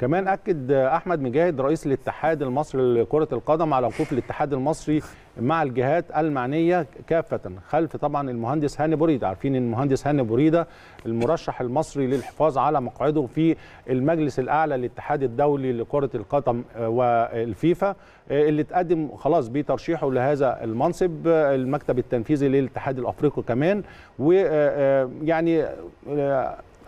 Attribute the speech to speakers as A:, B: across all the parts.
A: كمان اكد احمد مجاهد رئيس الاتحاد المصري لكره القدم على وقوف الاتحاد المصري مع الجهات المعنيه كافه خلف طبعا المهندس هاني بريده عارفين ان المهندس هاني بريده المرشح المصري للحفاظ على مقعده في المجلس الاعلى للاتحاد الدولي لكره القدم والفيفا اللي اتقدم خلاص بترشيحه لهذا المنصب المكتب التنفيذي للاتحاد الافريقي كمان ويعني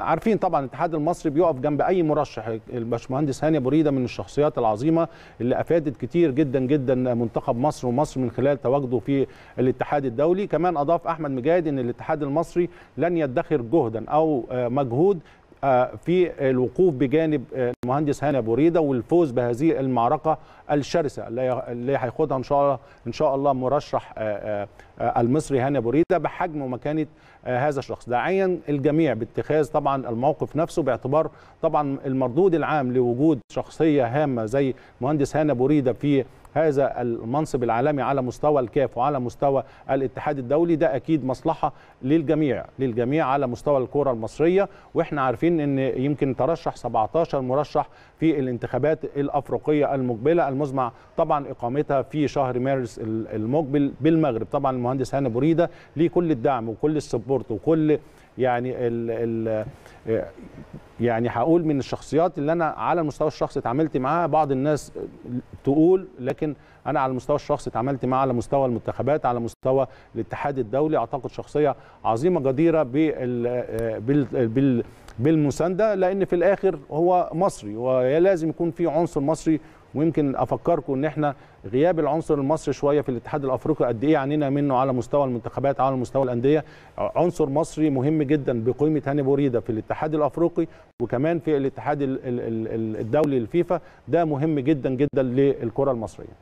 A: عارفين طبعا الاتحاد المصري بيقف جنب اي مرشح الباشمهندس هاني بريده من الشخصيات العظيمه اللي افادت كتير جدا جدا منتخب مصر ومصر من خلال تواجده في الاتحاد الدولي كمان اضاف احمد مجاهد ان الاتحاد المصري لن يدخر جهدا او آه، مجهود آه، في الوقوف بجانب آه، المهندس هاني ابو ريده والفوز بهذه المعركه الشرسه اللي هيخوضها ان شاء الله ان شاء الله مرشح آه، المصري هاني ابو ريده بحجم ومكانه هذا الشخص داعيا الجميع باتخاذ طبعا الموقف نفسه باعتبار طبعا المردود العام لوجود شخصيه هامه زي مهندس هاني ابو ريده في هذا المنصب العالمي على مستوى الكاف وعلى مستوى الاتحاد الدولي ده اكيد مصلحه للجميع للجميع على مستوى الكره المصريه واحنا عارفين ان يمكن ترشح 17 مرشح في الانتخابات الافريقيه المقبله المزمع طبعا اقامتها في شهر مارس المقبل بالمغرب طبعا المهندس هاني بريده ليه كل الدعم وكل السبورت وكل يعني ال ال يعني هقول من الشخصيات اللي انا على المستوى الشخصي اتعاملت معاها بعض الناس تقول لكن انا على المستوى الشخصي اتعاملت معاها على مستوى المنتخبات على مستوى الاتحاد الدولي اعتقد شخصيه عظيمه جديره بال بالمسانده لان في الاخر هو مصري ولازم يكون في عنصر مصري ويمكن افكركم ان احنا غياب العنصر المصري شويه في الاتحاد الافريقي قد ايه يعنينا منه على مستوى المنتخبات على مستوى الانديه عنصر مصري مهم جدا بقيمه هاني بوريده في الاتحاد الافريقي وكمان في الاتحاد الدولي الفيفا ده مهم جدا جدا للكره المصريه